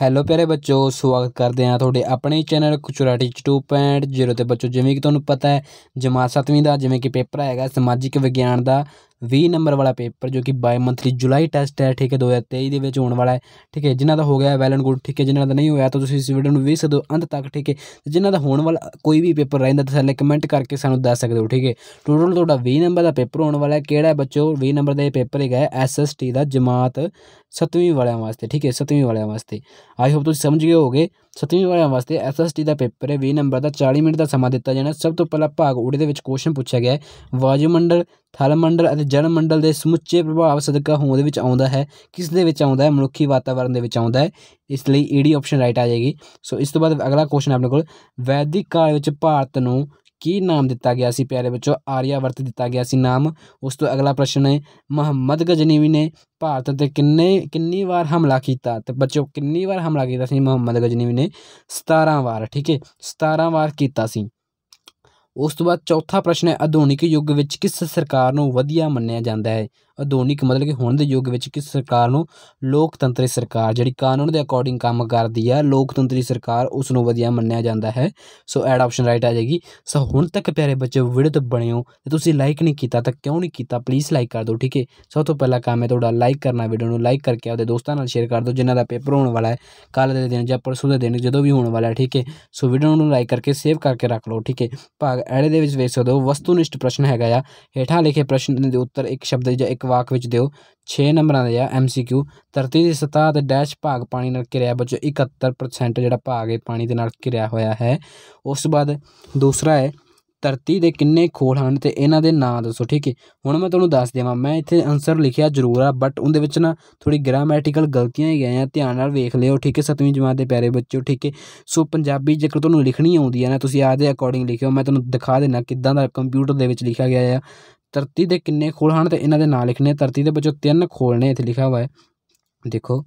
hello ਪਿਆਰੇ ਬੱਚੋ ਸਵਾਗਤ ਕਰਦੇ ਹਾਂ ਤੁਹਾਡੇ ਆਪਣੇ ਚੈਨਲ ਕੁਚੁਰਾਟੀ 2.0 ਤੇ ਬੱਚੋ ਜਿਵੇਂ ਕਿ ਤੁਹਾਨੂੰ ਪਤਾ ਹੈ ਜਮਾਤ 7ਵੀਂ ਦਾ ਜਿਵੇਂ ਕਿ ਪੇਪਰ ਹੈਗਾ ਸਮਾਜਿਕ ਵਿਗਿਆਨ ਦਾ 20 ਨੰਬਰ ਵਾਲਾ ਪੇਪਰ ਜੋ ਕਿ ਬਾਈ ਮੰਥਲੀ ਜੁਲਾਈ ਟੈਸਟ ਹੈ ਠੀਕ ਹੈ 2023 ਦੇ ਵਿੱਚ ਹੋਣ ਵਾਲਾ ਹੈ ਠੀਕ ਹੈ ਜਿਨ੍ਹਾਂ ਦਾ ਹੋ ਗਿਆ ਵੈਲ ਐਂਡ ਗੁੱਡ ਠੀਕ ਹੈ ਜਿਨ੍ਹਾਂ ਦਾ ਨਹੀਂ ਹੋਇਆ ਤਾਂ ਤੁਸੀਂ ਇਸ ਵੀਡੀਓ ਨੂੰ ਵੇਖ ਸਕਦੇ ਹੋ ਅੰਤ ਤੱਕ ਠੀਕ ਹੈ ਜਿਨ੍ਹਾਂ ਦਾ ਹੋਣ ਵਾਲਾ ਕੋਈ ਵੀ ਪੇਪਰ ਰਹਿੰਦਾ ਤਾਂ ਸਾਰੇ ਕਮੈਂਟ ਕਰਕੇ ਸਾਨੂੰ ਦੱਸ ਸਕਦੇ ਹੋ ਠੀਕ ਹੈ ਟੋਟਲ ਤੁਹਾਡਾ 20 ਨੰਬਰ ਦਾ ਪੇਪਰ ਹੋਣ ਵਾਲਾ ਹੈ ਕਿਹੜਾ ਬੱਚੋ 20 ਨੰਬਰ ਦਾ ਇਹ ਪੇਪਰ ਹੈਗਾ ਐਸਐਸਟੀ ਦਾ ਜਮਾਤ 7ਵੀਂ ਵਾਲਿਆਂ ਵਾਸਤੇ ਠੀਕ ਹੈ 7ਵੀਂ ਵਾਲਿਆਂ ਵਾਸਤੇ ਆਈ ਹੋਪ ਤੁਸੀਂ ਸਮਝ ਗਏ ਹੋਗੇ ਸੱਤਵੀਂ ਵਾਲਿਆਂ ਵਾਸਤੇ ਐਸਐਸਟੀ ਦਾ ਪੇਪਰ ਹੈ 20 ਨੰਬਰ ਦਾ 40 ਮਿੰਟ ਦਾ ਸਮਾਂ ਦਿੱਤਾ ਜਾਣਾ ਸਭ ਤੋਂ ਪਹਿਲਾ ਭਾਗ ਉੜੇ ਦੇ ਵਿੱਚ ਕੁਐਸਚਨ ਪੁੱਛਿਆ ਗਿਆ ਹੈ ਥਲ ਮੰਡਲ ਅਤੇ ਜਲ ਮੰਡਲ ਦੇ ਸਮੁੱਚੇ ਪ੍ਰਭਾਵ ਸਦਕਾ ਹੋਂਦ ਵਿੱਚ ਆਉਂਦਾ ਹੈ ਕਿਸ ਦੇ ਵਿੱਚ ਆਉਂਦਾ ਹੈ ਮਨੁੱਖੀ ਵਾਤਾਵਰਣ ਦੇ ਵਿੱਚ ਆਉਂਦਾ ਹੈ ਇਸ ਲਈ ਈਡੀ ਆਪਸ਼ਨ ਰਾਈਟ ਆ ਜਾਏਗੀ ਸੋ ਇਸ ਤੋਂ ਬਾਅਦ ਅਗਲਾ ਕੁਐਸਚਨ ਆਪਣੇ ਕੋਲ ਵੈਦਿਕ ਕਾਲ ਵਿੱਚ ਭਾਰਤ ਨੂੰ ਕੀ ਨਾਮ ਦਿੱਤਾ ਗਿਆ ਸੀ ਪਿਆਰੇ ਬੱਚੋ ਆਰੀਆਵਰਤ ਦਿੱਤਾ ਗਿਆ ਸੀ ਨਾਮ ਉਸ ਤੋਂ ਅਗਲਾ ਪ੍ਰਸ਼ਨ ਹੈ ਮੁਹੰਮਦ ਗਜਨੀਵੀ ਨੇ ਭਾਰਤ ਤੇ ਕਿੰਨੇ ਕਿੰਨੀ ਵਾਰ ਹਮਲਾ ਕੀਤਾ ਤੇ ਬੱਚੋ ਕਿੰਨੀ ਵਾਰ ਹਮਲਾ ਕੀਤਾ ਸੀ ਮੁਹੰਮਦ ਗਜਨੀਵੀ ਨੇ 17 ਵਾਰ ਠੀਕ ਹੈ 17 ਵਾਰ ਕੀਤਾ ਸੀ ਉਸ ਤੋਂ ਬਾਅਦ ਚੌਥਾ ਪ੍ਰਸ਼ਨ ਹੈ ਆਧੁਨਿਕ ਯੁੱਗ ਵਿੱਚ ਕਿਸ ਸਰਕਾਰ ਨੂੰ ਵਧੀਆ ਮੰਨਿਆ ਜਾਂਦਾ ਹੈ ਆਧੁਨਿਕ ਮਤਲਬ ਕਿ ਹੁਣ ਦੇ ਯੁੱਗ ਵਿੱਚ ਕਿਸ ਸਰਕਾਰ ਨੂੰ ਲੋਕਤੰਤਰੀ ਸਰਕਾਰ ਜਿਹੜੀ ਕਾਨੂੰਨ ਦੇ ਅਕੋਰਡਿੰਗ ਕੰਮ ਕਰਦੀ ਹੈ ਲੋਕਤੰਤਰੀ ਸਰਕਾਰ ਉਸ ਨੂੰ ਵਧੀਆ ਮੰਨਿਆ ਜਾਂਦਾ ਹੈ ਸੋ ਐਡ ਆਪਸ਼ਨ ਰਾਈਟ ਆ ਜਾਏਗੀ ਸੋ ਹੁਣ ਤੱਕ ਪਿਆਰੇ ਬੱਚੇ ਵੀਡੀਓ ਤੇ ਬਣਿਓ ਤੇ ਤੁਸੀਂ ਲਾਈਕ ਨਹੀਂ ਕੀਤਾ ਤਾਂ ਕਿਉਂ ਨਹੀਂ ਕੀਤਾ ਪਲੀਜ਼ ਲਾਈਕ ਕਰ ਦਿਓ ਠੀਕ ਹੈ ਸਭ ਤੋਂ ਪਹਿਲਾ ਕੰਮ ਹੈ ਤੁਹਾਡਾ ਲਾਈਕ ਕਰਨਾ ਵੀਡੀਓ ਨੂੰ ਲਾਈਕ ਕਰਕੇ ਆਪਦੇ ਦੋਸਤਾਂ ਨਾਲ ਸ਼ੇਅਰ ਕਰ ਦਿਓ ਜਿਨ੍ਹਾਂ ਦਾ ਪੇਪਰ ਹੋਣ ਵਾਲਾ ਹੈ ਕੱਲ ਦੇ ਦਿਨ ਜਾਂ ਪਰਸੋਂ ਦੇ ਦਿਨ ਜਦੋਂ ਵੀ ਹੋਣ ਵਾਲਾ ਹੈ ਠੀਕ ਹੈ ਸੋ ਵੀਡੀਓ ਨੂੰ ਲਾਈਕ ਕਰਕੇ ਸੇਵ ਕਰਕੇ ਰੱਖ ਲਓ ਠੀਕ ਹੈ ਭਾਗ ਐੜੇ ਦੇ ਵਿੱਚ ਵੇਖ ਸਕਦੇ ਹੋ ਵਸਤੂਨਿਸ਼ਟ ਪ੍ਰਸ਼ਨ ਹੈਗਾ ਆ ਹੇਠਾਂ ਲਿਖੇ ਪ੍ਰਸ਼ਨ ਦੇ ਉੱਤਰ ਇੱਕ ਸ਼ਬਦ ਜਾਂ ਇੱਕ ਵਾਕ ਵਿੱਚ ਦਿਓ 6 ਨੰਬਰਾਂ ਦੇ ਆ ਐਮਸੀਕਿਊ ਧਰਤੀ ਦੀ ਸਤਾ ਤੇ ਡੈਸ਼ ਭਾਗ ਪਾਣੀ ਨਾਲ ਘਿਰਿਆ ਬੱਚੋ 71% ਜਿਹੜਾ ਭਾਗ ਹੈ ਪਾਣੀ ਦੇ ਨਾਲ ਘਿਰਿਆ ਹੋਇਆ ਹੈ ਉਸ ਤੋਂ ਬਾਅਦ ਦੂਸਰਾ ਹੈ ਧਰਤੀ ਦੇ ਕਿੰਨੇ ਖੋਲ ਹਨ ਤੇ ਇਹਨਾਂ ਦੇ ਨਾਂ ਦੱਸੋ ਠੀਕ ਹੈ ਹੁਣ ਮੈਂ ਤੁਹਾਨੂੰ ਦੱਸ ਦੇਵਾਂ ਮੈਂ ਇੱਥੇ ਆਨਸਰ ਲਿਖਿਆ ਜ਼ਰੂਰ ਆ ਬਟ ਉਹਦੇ ਵਿੱਚ ਨਾ ਥੋੜੀ ਗ੍ਰਾਮੈਟੀਕਲ ਗਲਤੀਆਂ ਹੀ ਗਈਆਂ ਧਿਆਨ ਨਾਲ ਵੇਖ ਲਿਓ ਠੀਕ ਹੈ 7ਵੀਂ ਜਮਾਤ ਦੇ ਪਿਆਰੇ ਬੱਚੋ ਠੀਕ ਹੈ ਸੋ ਪੰਜਾਬੀ ਜੇਕਰ ਤੁਹਾਨੂੰ ਲਿਖਣੀ ਆਉਂਦੀ ਹੈ ਨਾ ਤੁਸੀਂ ਆਦੇ ਅਕੋਰਡਿੰਗ ਲਿਖਿਓ ਮੈਂ ਤੁਹਾਨੂੰ ਦਿਖਾ ਦੇਣਾ ਕਿੱਦਾਂ ਦਾ ਕੰਪਿਊਟਰ ਦੇ ਵਿੱਚ ਲਿਖਿਆ ਗਿਆ ਆ ਧਰਤੀ ਦੇ ਕਿੰਨੇ ਖੋਲ ਹਨ ਤੇ ਇਹਨਾਂ ਦੇ ਨਾਂ ਲਿਖਨੇ ਧਰਤੀ ਦੇ ਵਿੱਚੋਂ ਤਿੰਨ ਖੋਲ ਨੇ ਇੱਥੇ ਲਿਖਿਆ ਹੋਇਆ ਹੈ ਦੇਖੋ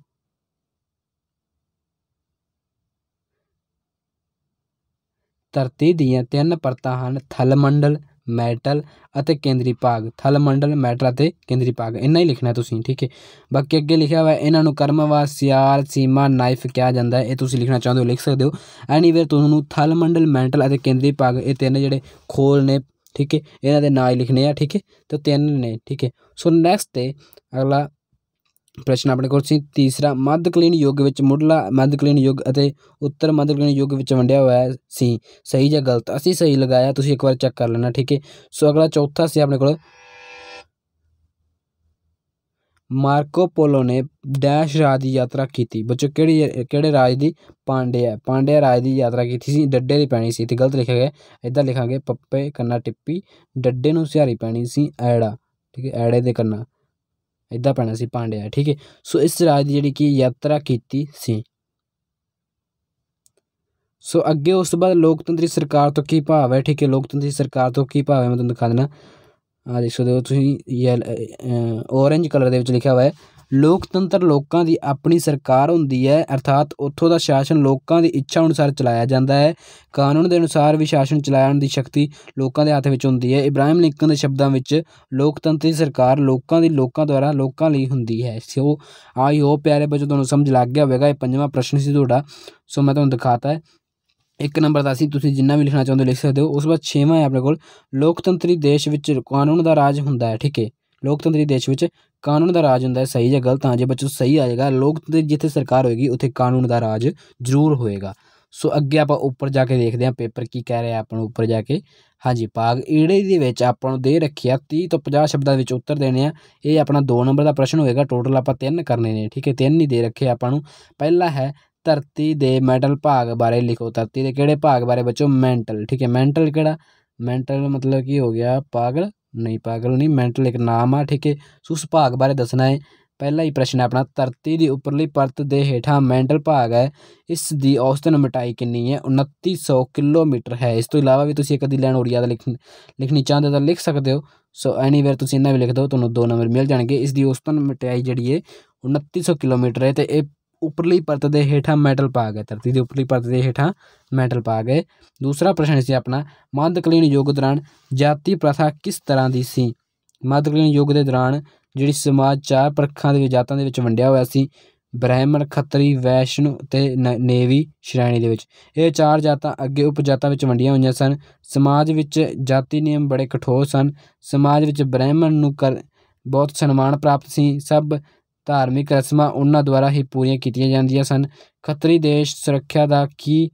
ਧਰਤੀ ਦੀਆਂ ਤਿੰਨ ਪਰਤਾਂ ਹਨ ਥਲ ਮੰਡਲ ਮੈਟਲ ਅਤੇ ਕੇਂਦਰੀ ਭਾਗ ਥਲ ਮੰਡਲ ਮੈਟਲ ਅਤੇ ਕੇਂਦਰੀ ਭਾਗ ਇੰਨਾ ਹੀ ਲਿਖਣਾ ਤੁਸੀਂ ਠੀਕ ਹੈ ਬਾਕੀ ਅੱਗੇ ਲਿਖਿਆ ਹੋਇਆ ਇਹਨਾਂ ਨੂੰ ਕਰਮਵਾ ਸਿਆਲ ਸੀਮਾ ਨਾਈਫ ਕਿਹਾ ਜਾਂਦਾ ਹੈ ਇਹ ਤੁਸੀਂ ਲਿਖਣਾ ਚਾਹੁੰਦੇ ਹੋ ਲਿਖ ਸਕਦੇ ਹੋ ਐਨੀਵੇਅਰ ਤੁਹਾਨੂੰ ਥਲ ਮੰਡਲ ਮੈਟਲ ਅਤੇ ਕੇਂਦਰੀ ਭਾਗ ਇਹ ਤਿੰਨ ਜਿਹੜੇ ਖੋਲ ਨੇ ਠੀਕ ਹੈ ਇਹਨਾਂ ਦੇ ਨਾਂ ਲਿਖਨੇ ਆ ਠੀਕ ਹੈ ਤੇ ਤਿੰਨ ਨੇ ਠੀਕ ਹੈ ਸੋ ਨੈਕਸਟ ਤੇ ਅਗਲਾ ਪ੍ਰਸ਼ਨ ਆਪਣੇ ਕੋਲ ਸੀ ਤੀਸਰਾ ਮੱਧਕਲੀਨ ਯੁੱਗ ਵਿੱਚ ਮੁੱਢਲਾ ਮੱਧਕਲੀਨ ਯੁੱਗ ਅਤੇ ਉੱਤਰ ਮੱਧਕਲੀਨ ਯੁੱਗ ਵਿੱਚ ਵੰਡਿਆ ਹੋਇਆ ਸੀ ਸਹੀ ਜਾਂ ਗਲਤ ਅਸੀਂ ਸਹੀ ਲਗਾਇਆ ਤੁਸੀਂ ਇੱਕ ਵਾਰ ਚੈੱਕ ਕਰ ਲੈਣਾ ਠੀਕ ਹੈ ਸੋ ਅਗਲਾ ਚੌਥਾ ਸੀ ਆਪਣੇ ਕੋਲ ਮਾਰਕੋ ਪੋਲੋ ਨੇ ਡੈਸ਼ ਰਾਜ ਦੀ ਯਾਤਰਾ ਕੀਤੀ ਬੱਚੋ ਕਿਹੜੀ ਕਿਹੜੇ ਰਾਜ ਦੀ ਪਾਂਡਿਆ ਪਾਂਡਿਆ ਰਾਜ ਦੀ ਯਾਤਰਾ ਕੀਤੀ ਸੀ ਡੱਡੇ ਦੀ ਪੈਣੀ ਸੀ ਤੇ ਗਲਤ ਲਿਖਿਆ ਗਿਆ ਇਦਾਂ ਲਿਖਾਂਗੇ ਪੱਪੇ ਕੰਨਾ ਟਿੱਪੀ ਡੱਡੇ ਨੂੰ ਸਿਹਾਰੀ ਪੈਣੀ ਸੀ ਐੜਾ ਠੀਕ ਹੈ ਐੜੇ ਦੇ ਕੰਨਾ ਇਦਾਂ ਪੈਣਾ ਸੀ ਪਾਂਡਿਆ ਠੀਕ ਹੈ ਸੋ ਇਸ ਰਾਜ ਦੀ ਜਿਹੜੀ ਕੀ ਯਾਤਰਾ ਕੀਤੀ ਸੀ ਸੋ ਅੱਗੇ ਉਸ ਤੋਂ ਬਾਅਦ ਲੋਕਤੰਤਰੀ ਸਰਕਾਰ ਤੋਂ ਕੀ ਭਾਵ ਹੈ ਠੀਕ ਹੈ ਲੋਕਤੰਤਰੀ ਸਰਕਾਰ ਤੋਂ ਕੀ ਭਾਵ ਹੈ ਮੈਂ ਤੁਹਾਨੂੰ ਦਿਖਾ ਦੇਣਾ ਆ ਦੇਖ ਸਕਦੇ ਹੋ ਤੁਸੀਂ ਯੈਲ ਔਰੇਂਜ ਕਲਰ ਦੇ ਵਿੱਚ ਲਿਖਿਆ ਹੋਇਆ ਹੈ ਲੋਕਤੰਤਰ ਲੋਕਾਂ ਦੀ ਆਪਣੀ ਸਰਕਾਰ ਹੁੰਦੀ ਹੈ ਅਰਥਾਤ ਉੱਥੋਂ ਦਾ ਸ਼ਾਸਨ ਲੋਕਾਂ ਦੀ ਇੱਛਾ ਅਨੁਸਾਰ ਚਲਾਇਆ ਜਾਂਦਾ ਹੈ ਕਾਨੂੰਨ ਦੇ ਅਨੁਸਾਰ ਵੀ ਸ਼ਾਸਨ ਚਲਾਉਣ ਦੀ ਸ਼ਕਤੀ ਲੋਕਾਂ ਦੇ ਹੱਥ ਵਿੱਚ ਹੁੰਦੀ ਹੈ ਇਬਰਾਹਿਮ ਲਿੰਕਨ ਦੇ ਸ਼ਬਦਾਂ ਵਿੱਚ ਲੋਕਤੰਤਰੀ ਸਰਕਾਰ ਲੋਕਾਂ ਦੀ ਲੋਕਾਂ ਦੁਆਰਾ ਲੋਕਾਂ ਲਈ ਹੁੰਦੀ ਹੈ ਸੋ ਆਈ ਹੋਪ ਪਿਆਰੇ ਬੱਚੋ ਤੁਹਾਨੂੰ ਸਮਝ ਲੱਗ ਗਿਆ ਹੋਵੇਗਾ ਇਹ ਪੰਜਵਾਂ ਪ੍ਰਸ਼ਨ ਸੀ ਤੁਹਾਡਾ ਸੋ ਮੈਂ ਤੁਹਾਨੂੰ ਦਿਖਾਤਾ ਹੈ ਇੱਕ ਨੰਬਰ ਦਾ ਸੀ ਤੁਸੀਂ ਜਿੰਨਾ ਵੀ ਲਿਖਣਾ ਚਾਹੁੰਦੇ ਲਿਖ ਸਕਦੇ ਹੋ ਉਸ ਬਾਅਦ 6ਵਾਂ ਹੈ ਆਪਣੇ ਕੋਲ ਲੋਕਤੰਤਰੀ ਦੇਸ਼ ਵਿੱਚ ਕਾਨੂੰਨ ਦਾ ਰਾਜ ਹੁੰਦਾ ਹੈ ਠੀਕ ਹੈ ਲੋਕਤੰਤਰੀ ਦੇਸ਼ ਵਿੱਚ ਕਾਨੂੰਨ ਦਾ ਰਾਜ ਹੁੰਦਾ ਹੈ ਸਹੀ ਜਾਂ ਗਲਤ ਹਾਂ ਜੇ ਬੱਚੋ ਸਹੀ ਆ ਜਾਏਗਾ ਲੋਕਤੰਤਰੀ ਜਿੱਥੇ ਸਰਕਾਰ ਹੋਏਗੀ ਉੱਥੇ ਕਾਨੂੰਨ ਦਾ ਰਾਜ ਜ਼ਰੂਰ ਹੋਏਗਾ ਸੋ ਅੱਗੇ ਆਪਾਂ ਉੱਪਰ ਜਾ ਕੇ ਦੇਖਦੇ ਹਾਂ ਪੇਪਰ ਕੀ ਕਹਿ ਰਿਹਾ ਆਪਾਂ ਨੂੰ ਉੱਪਰ ਜਾ ਕੇ ਹਾਂਜੀ ਭਾਗ ਏੜੇ ਦੇ ਵਿੱਚ ਆਪਾਂ ਨੂੰ ਦੇ ਰੱਖਿਆ 30 ਤੋਂ 50 ਸ਼ਬਦਾਂ ਵਿੱਚ ਉੱਤਰ ਦੇਣੇ ਆ ਇਹ ਆਪਣਾ 2 ਨੰਬਰ ਦਾ ਪ੍ਰਸ਼ਨ ਹੋਏਗਾ ਟੋਟਲ ਆਪਾਂ 3 ਕਰਨੇ ਨੇ ਠੀਕ ਹੈ 3 ਹੀ ਦੇ ਰੱਖੇ ਆਪਾਂ ਨੂੰ ਪਹਿਲਾ ਹੈ ਧਰਤੀ ਦੇ ਮੈਂਟਲ ਭਾਗ ਬਾਰੇ ਲਿਖੋ ਧਰਤੀ ਦੇ ਕਿਹੜੇ ਭਾਗ ਬਾਰੇ ਬੱਚੋ ਮੈਂਟਲ ਠੀਕ ਹੈ ਮੈਂਟਲ ਕਿਹੜਾ ਮੈਂਟਲ ਮਤਲਬ ਕੀ ਹੋ ਗਿਆ ਪਾਗਲ ਨਹੀਂ ਪਾਗਲ ਨਹੀਂ ਮੈਂਟਲ ਇੱਕ ਨਾਮ ਆ ਠੀਕ ਹੈ ਉਸ ਭਾਗ ਬਾਰੇ ਦੱਸਣਾ ਹੈ ਪਹਿਲਾ ਹੀ ਪ੍ਰਸ਼ਨ ਹੈ ਆਪਣਾ ਧਰਤੀ ਦੀ ਉੱਪਰਲੀ ਪਰਤ ਦੇ ਹੇਠਾਂ ਮੈਂਟਲ ਭਾਗ ਹੈ ਇਸ ਦੀ ਔਸਤਨ ਮੋਟਾਈ ਕਿੰਨੀ ਹੈ 2900 ਕਿਲੋਮੀਟਰ ਹੈ ਇਸ ਤੋਂ ਇਲਾਵਾ ਵੀ ਤੁਸੀਂ ਇੱਕ ਅਧੀ ਲਾਈਨ ਹੋਰ ਯਾਦ ਲਿਖਣੀ ਚਾਹੁੰਦੇ ਤਾਂ ਲਿਖ ਸਕਦੇ ਹੋ ਸੋ ਐਨੀਵੇਅਰ ਤੁਸੀਂ ਇਹਨਾਂ ਵੀ ਲਿਖ ਦਿਓ ਤੁਹਾਨੂੰ ਦੋ ਨੰਬਰ ਮਿਲ ਜਾਣਗੇ ਇਸ ਦੀ ਔਸਤਨ ਮੋਟਾਈ ਜਿਹੜੀ ਹੈ 2900 ਕਿਲੋਮੀਟਰ ਹੈ ਤੇ ਇਹ ਉੱਪਰਲੀ ਪਰਤ ਦੇ ਹੇਠਾਂ ਮੈਟਲ ਪਾ ਗਏ ਧਰਤੀ ਦੇ ਉੱਪਰਲੀ ਪਰਤ ਦੇ ਹੇਠਾਂ ਮੈਟਲ ਪਾ ਗਏ ਦੂਸਰਾ ਪ੍ਰਸ਼ਨ ਸੀ ਆਪਣਾ ਮੱਧਕਾਲੀਨ ਯੁੱਗ ਦੌਰਾਨ ਜਾਤੀ ਪ੍ਰਥਾ ਕਿਸ ਤਰ੍ਹਾਂ ਦੀ ਸੀ ਮੱਧਕਾਲੀਨ ਯੁੱਗ ਦੇ ਦੌਰਾਨ ਜਿਹੜੀ ਸਮਾਜ ਚਾਰ ਪਰਖਾਂ ਦੇ ਜਾਤਾਂ ਦੇ ਵਿੱਚ ਵੰਡਿਆ ਹੋਇਆ ਸੀ ਬ੍ਰਾਹਮਣ ਖੱਤਰੀ ਵੈਸ਼ਨੂ ਤੇ ਨੇਵੀ ਸ਼੍ਰੇਣੀ ਦੇ ਵਿੱਚ ਇਹ ਚਾਰ ਜਾਤਾਂ ਅੱਗੇ ਉਪਜਾਤਾਂ ਵਿੱਚ ਵੰਡੀਆਂ ਹੋਈਆਂ ਸਨ ਸਮਾਜ ਵਿੱਚ ਜਾਤੀ ਨਿਯਮ ਬੜੇ ਕਠੋਰ ਸਨ ਸਮਾਜ ਵਿੱਚ ਬ੍ਰਾਹਮਣ ਨੂੰ ਬਹੁਤ ਸਨਮਾਨ ਪ੍ਰਾਪਤ ਸੀ ਸਭ ਧਾਰਮਿਕ ਰਸਮਾਂ ਉਹਨਾਂ ਦੁਆਰਾ ਹੀ ਪੂਰੀਆਂ ਕੀਤੀਆਂ ਜਾਂਦੀਆਂ ਸਨ ਖੱਤਰੀ ਦੇਸ਼ ਸੁਰੱਖਿਆ ਦਾ ਕੀ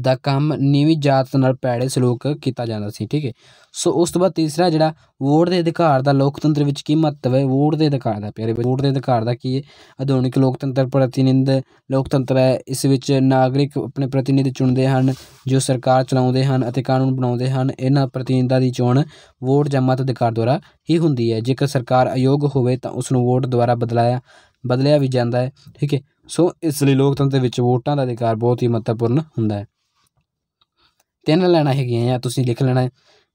ਦਾ ਕੰਮ ਨੀਵੀਂ ਜਾਤ ਨਾਲ ਪੈੜੇ ਸਲੂਕ ਕੀਤਾ ਜਾਂਦਾ ਸੀ ਠੀਕ ਹੈ ਸੋ ਉਸ ਤੋਂ ਬਾਅਦ ਤੀਸਰਾ ਜਿਹੜਾ ਵੋਟ ਦੇ ਅਧਿਕਾਰ ਦਾ ਲੋਕਤੰਤਰ ਵਿੱਚ ਕੀ ਮਹੱਤਵ ਹੈ ਵੋਟ ਦੇ ਅਧਿਕਾਰ ਦਾ ਪਿਆਰੇ ਵੋਟ ਦੇ ਅਧਿਕਾਰ ਦਾ ਕੀ ਹੈ ਆਧੁਨਿਕ ਲੋਕਤੰਤਰ ਪ੍ਰਤੀਨਿਧ ਲੋਕਤੰਤਰ ਹੈ ਇਸ ਵਿੱਚ ਨਾਗਰਿਕ ਆਪਣੇ ਪ੍ਰਤੀਨਿਧ ਚੁਣਦੇ ਹਨ ਜੋ ਸਰਕਾਰ ਚਲਾਉਂਦੇ ਹਨ ਅਤੇ ਕਾਨੂੰਨ ਬਣਾਉਂਦੇ ਹਨ ਇਹਨਾਂ ਪ੍ਰਤੀਨਿਧਾਂ ਦੀ ਚੋਣ ਵੋਟ ਜਾਂ ਮਤ ਅਧਿਕਾਰ ਦੁਆਰਾ ਹੀ ਹੁੰਦੀ ਹੈ ਜੇਕਰ ਸਰਕਾਰ ਅਯੋਗ ਹੋਵੇ ਤਾਂ ਉਸ ਨੂੰ ਵੋਟ ਦੁਆਰਾ ਬਦਲਾਇਆ ਬਦਲਿਆ ਵੀ ਜਾਂਦਾ ਹੈ ਠੀਕ ਹੈ ਸੋ ਇਸ ਲਈ ਲੋਕਤੰਤਰ ਵਿੱਚ ਵੋਟਾਂ ਦਾ ਅਧਿਕਾਰ ਬਹੁਤ ਹੀ ਮਹੱਤਵਪੂਰਨ ਹੁੰਦਾ ਹੈ ਤਿੰਨ ਲੈਣਾ ਹੈਗੀਆਂ ਆ ਤੁਸੀਂ ਲਿਖ ਲੈਣਾ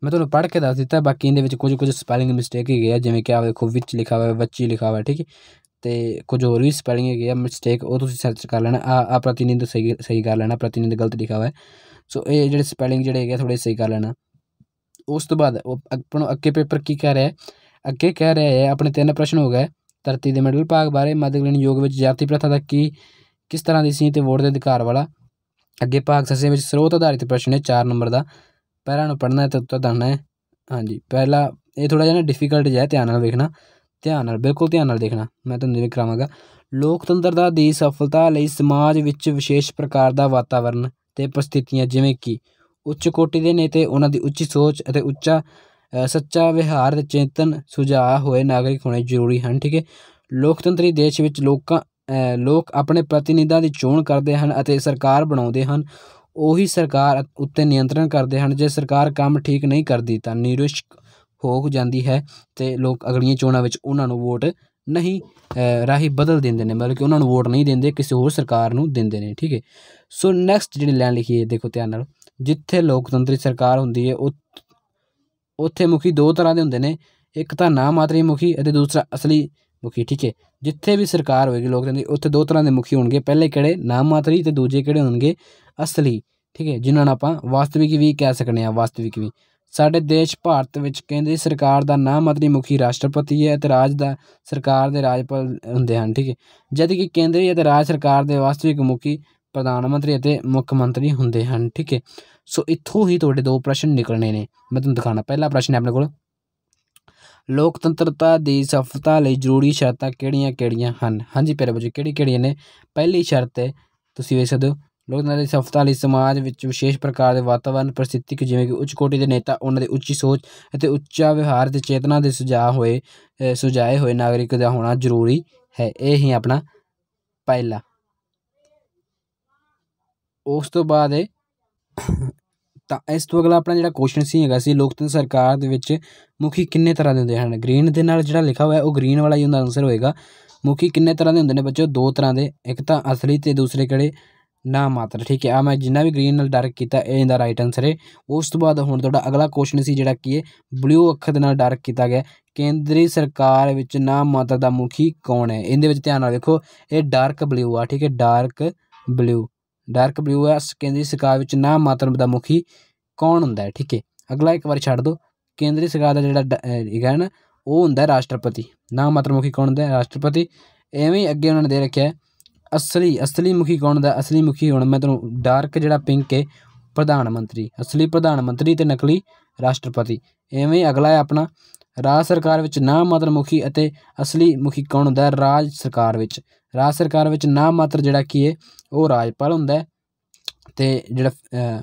ਮੈਂ ਤੁਹਾਨੂੰ ਪੜ੍ਹ ਕੇ ਦੱਸ ਦਿੱਤਾ ਬਾਕੀ ਇਹਦੇ ਵਿੱਚ ਕੁਝ ਕੁਝ ਸਪੈਲਿੰਗ ਮਿਸਟੇਕ ਹੀ ਗਿਆ ਜਿਵੇਂ ਕਿ ਆ ਦੇਖੋ ਵਿੱਚ ਲਿਖਾ ਹੋਇਆ ਬੱਚੀ ਲਿਖਾ ਹੋਇਆ ਠੀਕ ਹੈ ਤੇ ਕੁਝ ਹੋਰ ਵੀ ਸਪੈਲਿੰਗ ਹੈਗੇ ਆ ਮਿਸਟੇਕ ਉਹ ਤੁਸੀਂ ਸਰਚ ਕਰ ਲੈਣਾ ਆ ਆ ਪ੍ਰਤੀਨਿਧ ਸਹੀ ਸਹੀ ਕਰ ਲੈਣਾ ਪ੍ਰਤੀਨਿਧ ਗਲਤ ਲਿਖਾ ਹੋਇਆ ਸੋ ਇਹ ਜਿਹੜੇ ਸਪੈਲਿੰਗ ਜਿਹੜੇ ਹੈਗੇ ਥੋੜੇ ਸਹੀ ਕਰ ਲੈਣਾ ਉਸ ਤੋਂ ਬਾਅਦ ਉਹ ਆਪਾਂ ਨੂੰ ਅੱਗੇ ਪੇਪਰ ਕੀ ਕਹਿ ਰਿਹਾ ਹੈ ਅੱਗੇ ਕਹਿ ਰਿਹਾ ਹੈ ਆਪਣੇ ਤਿੰਨ ਪ੍ਰਸ਼ਨ ਹੋ ਗਏ ਧਰਤੀ ਦੇ ਮਿਡਲ ਭਾਗ ਬਾਰੇ ਮਦਦ ਲੈਣ ਯੋਗ ਵਿੱਚ ਜਾਤੀ ਪ੍ਰਥਾ ਦਾ ਕੀ ਕਿਸ ਤਰ੍ਹਾਂ ਦੀ ਸੀ ਤੇ ਵੋਟ ਦੇ ਅਧਿਕਾਰ ਵਾਲਾ ਅੱਗੇ ਭਾਗ ਸੱਸੇ ਵਿੱਚ ਸਰੋਤ ਆਧਾਰਿਤ ਪ੍ਰਸ਼ਨ ਹੈ 4 ਨੰਬਰ ਦਾ ਪਹਿਲਾਂ ਨੂੰ ਪੜ੍ਹਨਾ ਹੈ ਤੇ ਉੱਤਰ ਦੇਣਾ ਹੈ ਹਾਂਜੀ ਪਹਿਲਾ ਇਹ ਥੋੜਾ ਜਿਹਾ ਡਿਫਿਕਲਟ ਜਿਹਾ ਧਿਆਨ ਨਾਲ ਵੇਖਣਾ ਧਿਆਨ ਨਾਲ ਬਿਲਕੁਲ ਧਿਆਨ ਨਾਲ ਦੇਖਣਾ ਮੈਂ ਤੁਹਾਨੂੰ ਜਿਵੇਂ ਕਰਾਵਾਂਗਾ ਲੋਕਤੰਤਰ ਦਾ ਦੀ ਸਫਲਤਾ ਲਈ ਸਮਾਜ ਵਿੱਚ ਵਿਸ਼ੇਸ਼ ਪ੍ਰਕਾਰ ਦਾ ਵਾਤਾਵਰਣ ਤੇ ਪ੍ਰਸਥਿਤੀਆਂ ਜਿਵੇਂ ਕਿ ਉੱਚ ਕੋਟੀ ਦੇ ਨੇਤੇ ਉਹਨਾਂ ਦੀ ਉੱਚੀ ਸੋਚ ਅਤੇ ਉੱਚਾ ਸੱਚਾ ਵਿਹਾਰ ਤੇ ਚੇਤਨ ਸੁਝਾਅ ਹੋਏ ਨਾਗਰਿਕ ਹੋਣੇ ਜ਼ਰੂਰੀ ਹਨ ਠੀਕ ਹੈ ਲੋਕਤੰਤਰੀ ਦੇਸ਼ ਵਿੱਚ ਲੋਕਾਂ ਲੋਕ ਆਪਣੇ ਪ੍ਰਤੀਨਿਧਾਂ ਦੀ ਚੋਣ ਕਰਦੇ ਹਨ ਅਤੇ ਸਰਕਾਰ ਬਣਾਉਂਦੇ ਹਨ ਉਹੀ ਸਰਕਾਰ ਉੱਤੇ ਨਿਯੰਤਰਣ ਕਰਦੇ ਹਨ ਜੇ ਸਰਕਾਰ ਕੰਮ ਠੀਕ ਨਹੀਂ ਕਰਦੀ ਤਾਂ ਨਿਰੁਸ਼ਕ ਹੋ ਜਾਂਦੀ ਹੈ ਤੇ ਲੋਕ ਅਗਲੀਆਂ ਚੋਣਾਂ ਵਿੱਚ ਉਹਨਾਂ ਨੂੰ ਵੋਟ ਨਹੀਂ ਰਾਹੀ ਬਦਲ ਦਿੰਦੇ ਨੇ ਮਤਲਬ ਕਿ ਉਹਨਾਂ ਨੂੰ ਵੋਟ ਨਹੀਂ ਦਿੰਦੇ ਕਿਸੇ ਹੋਰ ਸਰਕਾਰ ਨੂੰ ਦਿੰਦੇ ਨੇ ਠੀਕ ਹੈ ਸੋ ਨੈਕਸਟ ਜਿਹੜੀ ਲਾਈਨ ਲਿਖੀ ਹੈ ਦੇਖੋ ਧਿਆਨ ਨਾਲ ਜਿੱਥੇ ਲੋਕਤੰਤਰੀ ਸਰਕਾਰ ਹੁੰਦੀ ਹੈ ਉੱਥੇ ਮੁਖੀ ਦੋ ਤਰ੍ਹਾਂ ਦੇ ਹੁੰਦੇ ਨੇ ਇੱਕ ਤਾਂ ਨਾਮਾਤਰੀ ਮੁਖੀ ਅਤੇ ਦੂਸਰਾ ਅਸਲੀ ਮੁਖੀ ਠੀਕ ਹੈ ਜਿੱਥੇ ਵੀ ਸਰਕਾਰ ਹੋਏਗੀ ਕਹਿੰਦੇ ਉੱਥੇ ਦੋ ਤਰ੍ਹਾਂ ਦੇ ਮੁਖੀ ਹੋਣਗੇ ਪਹਿਲੇ ਕਿਹੜੇ ਨਾਮਾਤਰੀ ਤੇ ਦੂਜੇ ਕਿਹੜੇ ਹੋਣਗੇ ਅਸਲੀ ਠੀਕ ਹੈ ਜਿਨ੍ਹਾਂ ਨੂੰ ਆਪਾਂ ਵਾਸਤਵਿਕ ਵੀ ਕਹਿ ਸਕਨੇ ਆ ਵਾਸਤਵਿਕ ਵੀ ਸਾਡੇ ਦੇਸ਼ ਭਾਰਤ ਵਿੱਚ ਕੇਂਦਰੀ ਸਰਕਾਰ ਦਾ ਨਾਮਾਤਰੀ ਮੁਖੀ ਰਾਸ਼ਟਰਪਤੀ ਹੈ ਤੇ ਰਾਜ ਦਾ ਸਰਕਾਰ ਦੇ ਰਾਜਪਾਲ ਹੁੰਦੇ ਹਨ ਠੀਕ ਹੈ ਜਦ ਕਿ ਕੇਂਦਰੀ ਅਤੇ ਰਾਜ ਸਰਕਾਰ ਦੇ ਵਾਸਤਵਿਕ ਮੁਖੀ ਪ੍ਰਧਾਨ ਮੰਤਰੀ ਅਤੇ ਮੁੱਖ ਮੰਤਰੀ ਹੁੰਦੇ ਹਨ ਠੀਕ ਹੈ ਸੋ ਇੱਥੋਂ ਹੀ ਤੁਹਾਡੇ ਦੋ ਪ੍ਰਸ਼ਨ ਨਿਕਲਣੇ ਨੇ ਮੈਂ ਤੁਹਾਨੂੰ ਦਿਖਾਣਾ ਪਹਿਲਾ ਪ੍ਰਸ਼ਨ ਹੈ ਆਪਣੇ ਕੋਲ ਲੋਕਤੰਤਰਤਾ ਦੀ ਸਫਲਤਾ ਲਈ ਜ਼ਰੂਰੀ ਸ਼ਰਤਾਂ ਕਿਹੜੀਆਂ-ਕਿਹੜੀਆਂ ਹਨ ਹਾਂਜੀ ਪਿਆਰੇ ਬੱਚੋ ਕਿਹੜੀ-ਕਿਹੜੀਆਂ ਨੇ ਪਹਿਲੀ ਸ਼ਰਤ ਹੈ ਤੁਸੀਂ ਵੇਖ ਸਕਦੇ ਹੋ ਲੋਕਤੰਤਰ ਦੀ ਸਫਲਤਾ ਲਈ ਸਮਾਜ ਵਿੱਚ ਵਿਸ਼ੇਸ਼ ਪ੍ਰਕਾਰ ਦੇ ਵਾਤਾਵਰਣ ਪ੍ਰਸਥਿਤਿਕ ਜਿਵੇਂ ਕਿ ਉੱਚ ਕੋਟੀ ਦੇ ਨੇਤਾ ਉਹਨਾਂ ਦੇ ਉੱਚੀ ਸੋਚ ਅਤੇ ਉੱਚਾ ਵਿਵਹਾਰ ਤੇ ਚੇਤਨਾ ਦੇ ਸੁਝਾਅ ਹੋਏ ਸੁਝਾਏ ਹੋਏ ਨਾਗਰਿਕ ਦਾ ਹੋਣਾ ਜ਼ਰੂਰੀ ਹੈ ਇਹ ਹੀ ਆਪਣਾ ਪਹਿਲਾ ਉਸ ਤੋਂ ਬਾਅਦ ਹੈ ਤਾਂ ਇਸ ਤੋਂ ਅਗਲਾ ਆਪਣਾ ਜਿਹੜਾ ਕੁਐਸਚਨ ਸੀ ਹੈਗਾ ਸੀ ਲੋਕਤੰਤਰ ਸਰਕਾਰ ਦੇ ਵਿੱਚ ਮੁਖੀ ਕਿੰਨੇ ਤਰ੍ਹਾਂ ਦੇ ਹੁੰਦੇ ਹਨ ਗ੍ਰੀਨ ਦੇ ਨਾਲ ਜਿਹੜਾ ਲਿਖਾ ਹੋਇਆ ਉਹ ਗ੍ਰੀਨ ਵਾਲਾ ਹੀ ਉਹਦਾ ਆਨਸਰ ਹੋਏਗਾ ਮੁਖੀ ਕਿੰਨੇ ਤਰ੍ਹਾਂ ਦੇ ਹੁੰਦੇ ਨੇ ਬੱਚੋ ਦੋ ਤਰ੍ਹਾਂ ਦੇ ਇੱਕ ਤਾਂ ਅਸਲੀ ਤੇ ਦੂਸਰੇ ਕਿਹੜੇ ਨਾ ਮਾਤਰ ਠੀਕ ਹੈ ਆ ਮੈਂ ਜਿੰਨਾ ਵੀ ਗ੍ਰੀਨ ਨਾਲ ਡਾਰਕ ਕੀਤਾ ਇਹ ਇਹਦਾ ਰਾਈਟ ਆਨਸਰ ਹੈ ਉਸ ਤੋਂ ਬਾਅਦ ਹੁਣ ਤੁਹਾਡਾ ਅਗਲਾ ਕੁਐਸਚਨ ਸੀ ਜਿਹੜਾ ਕੀ ਹੈ ਬਲੂ ਅੱਖਰ ਦੇ ਨਾਲ ਡਾਰਕ ਕੀਤਾ ਗਿਆ ਕੇਂਦਰੀ ਸਰਕਾਰ ਵਿੱਚ ਨਾ ਮਾਤਰ ਦਾ ਮੁਖੀ ਕੌਣ ਹੈ ਇਹਦੇ ਵਿੱਚ ਧਿਆਨ ਨਾਲ ਵੇਖੋ ਇਹ ਡਾਰਕ ਬਲੂ ਆ ਠੀਕ ਹੈ ਡਾਰਕ ਬਲੂ ਡਾਰਕ ਬਲੂ ਹੈ ਕੇਂਦਰੀ ਸਰਕਾਰ ਵਿੱਚ ਨਾ ਮਾਤਰ ਦਾ ਮੁਖੀ ਕੌਣ ਹੁੰਦਾ ਹੈ ਠੀਕ ਹੈ ਅਗਲਾ ਇੱਕ ਵਾਰ ਛੱਡ ਦੋ ਕੇਂਦਰੀ ਸਰਕਾਰ ਦਾ ਜਿਹੜਾ ਹੈਗਾ ਨਾ ਉਹ ਹੁੰਦਾ ਰਾਸ਼ਟਰਪਤੀ ਨਾ ਮਾਤਰ ਮੁਖੀ ਕੌਣ ਹੁੰਦਾ ਹੈ ਰਾਸ਼ਟਰਪਤੀ ਐਵੇਂ ਹੀ ਅੱਗੇ ਉਹਨਾਂ ਨੇ ਦੇ ਰੱਖਿਆ ਅਸਲੀ ਅਸਲੀ ਮੁਖੀ ਕੌਣ ਦਾ ਅਸਲੀ ਮੁਖੀ ਹੁਣ ਮੈਂ ਤੁਹਾਨੂੰ ਡਾਰਕ ਜਿਹੜਾ ਪਿੰਕ ਹੈ ਪ੍ਰਧਾਨ ਮੰਤਰੀ ਅਸਲੀ ਪ੍ਰਧਾਨ ਮੰਤਰੀ ਤੇ ਨਕਲੀ ਰਾਸ਼ਟਰਪਤੀ ਐਵੇਂ ਅਗਲਾ ਹੈ ਆਪਣਾ ਰਾਜ ਸਰਕਾਰ ਵਿੱਚ ਨਾ ਮਾਤਰ ਮੁਖੀ ਅਤੇ ਅਸਲੀ ਮੁਖੀ ਕੌਣ ਹੁੰਦਾ ਰਾਜ ਸਰਕਾਰ ਵਿੱਚ ਰਾਜ ਸਰਕਾਰ ਵਿੱਚ ਨਾਮ ਮਾਤਰ ਜਿਹੜਾ ਕੀ ਹੈ ਉਹ ਰਾਜਪਾਲ ਹੁੰਦਾ ਤੇ ਜਿਹੜਾ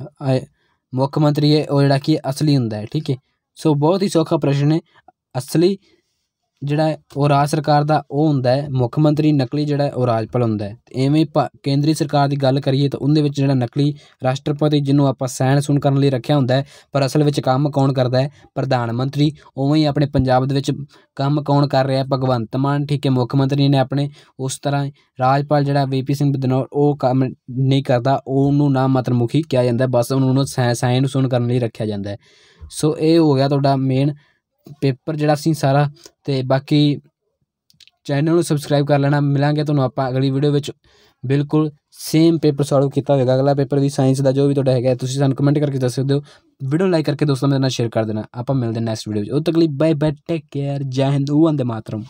ਮੁੱਖ ਮੰਤਰੀ ਹੈ ਉਹ ਜਿਹੜਾ ਕੀ ਅਸਲੀ ਹੁੰਦਾ ਹੈ ਠੀਕ ਹੈ ਸੋ ਬਹੁਤ ਹੀ ਸੌਖਾ ਪ੍ਰਸ਼ਨ ਹੈ ਅਸਲੀ ਜਿਹੜਾ ਉਹ ਰਾਜ ਸਰਕਾਰ ਦਾ ਉਹ ਹੁੰਦਾ ਮੁੱਖ ਮੰਤਰੀ ਨਕਲੀ ਜਿਹੜਾ ਉਹ ਰਾਜਪਾਲ ਹੁੰਦਾ ਇਵੇਂ ਕੇਂਦਰੀ ਸਰਕਾਰ ਦੀ ਗੱਲ ਕਰੀਏ ਤਾਂ ਉਹਦੇ ਵਿੱਚ ਜਿਹੜਾ ਨਕਲੀ ਰਾਸ਼ਟਰਪਤੀ ਜਿਹਨੂੰ ਆਪਾਂ ਸਾਇਨ ਸੁਣ ਕਰਨ ਲਈ ਰੱਖਿਆ ਹੁੰਦਾ ਪਰ ਅਸਲ ਵਿੱਚ ਕੰਮ ਕੌਣ ਕਰਦਾ ਹੈ ਪ੍ਰਧਾਨ ਮੰਤਰੀ ਉਵੇਂ ਹੀ ਆਪਣੇ ਪੰਜਾਬ ਦੇ ਵਿੱਚ ਕੰਮ ਕੌਣ ਕਰ ਰਿਹਾ ਭਗਵੰਤ ਮਾਨ ਠੀਕ ਹੈ ਮੁੱਖ ਮੰਤਰੀ ਨੇ ਆਪਣੇ ਉਸ ਤਰ੍ਹਾਂ ਰਾਜਪਾਲ ਜਿਹੜਾ ਵੀਪੀ ਸਿੰਘ ਬਦਨੌਰ ਉਹ ਕੰਮ ਨਹੀਂ ਕਰਦਾ ਉਹਨੂੰ ਨਾ ਮੁਖੀ ਕਿਹਾ ਜਾਂਦਾ ਬਸ ਉਹਨੂੰ ਸਾਇਨ ਸੁਣ ਕਰਨ ਲਈ ਰੱਖਿਆ ਜਾਂਦਾ ਸੋ ਇਹ ਹੋ ਗਿਆ ਤੁਹਾਡਾ ਮੇਨ ਪੇਪਰ ਜਿਹੜਾ ਸੀ ਸਾਰਾ ਤੇ ਬਾਕੀ ਚੈਨਲ ਨੂੰ ਸਬਸਕ੍ਰਾਈਬ ਕਰ ਲੈਣਾ ਮਿਲਾਂਗੇ ਤੁਹਾਨੂੰ ਆਪਾਂ ਅਗਲੀ ਵੀਡੀਓ ਵਿੱਚ ਬਿਲਕੁਲ ਸੇਮ ਪੇਪਰ ਸੋਲਵ ਕੀਤਾ ਹੋਵੇਗਾ ਅਗਲਾ ਪੇਪਰ ਵੀ ਸਾਇੰਸ ਦਾ ਜੋ ਵੀ ਤੁਹਾਡਾ ਹੈਗਾ ਤੁਸੀਂ ਸਾਨੂੰ ਕਮੈਂਟ ਕਰਕੇ ਦੱਸ ਸਕਦੇ ਹੋ ਵੀਡੀਓ ਲਾਈਕ ਕਰਕੇ ਦੋਸਤਾਂ ਮੇਰੇ ਨਾਲ ਸ਼ੇਅਰ ਕਰ ਦੇਣਾ ਆਪਾਂ ਮਿਲਦੇ ਨੈਕਸਟ ਵੀਡੀਓ ਵਿੱਚ ਉਦੋਂ ਤੱਕ ਲਈ ਬਾਏ ਬਾਏ ਟੇਕ ਕੇਅਰ ਜੈ ਹਿੰਦ ਉਹ ਅੰਦੇ ਮਾਤਰਮ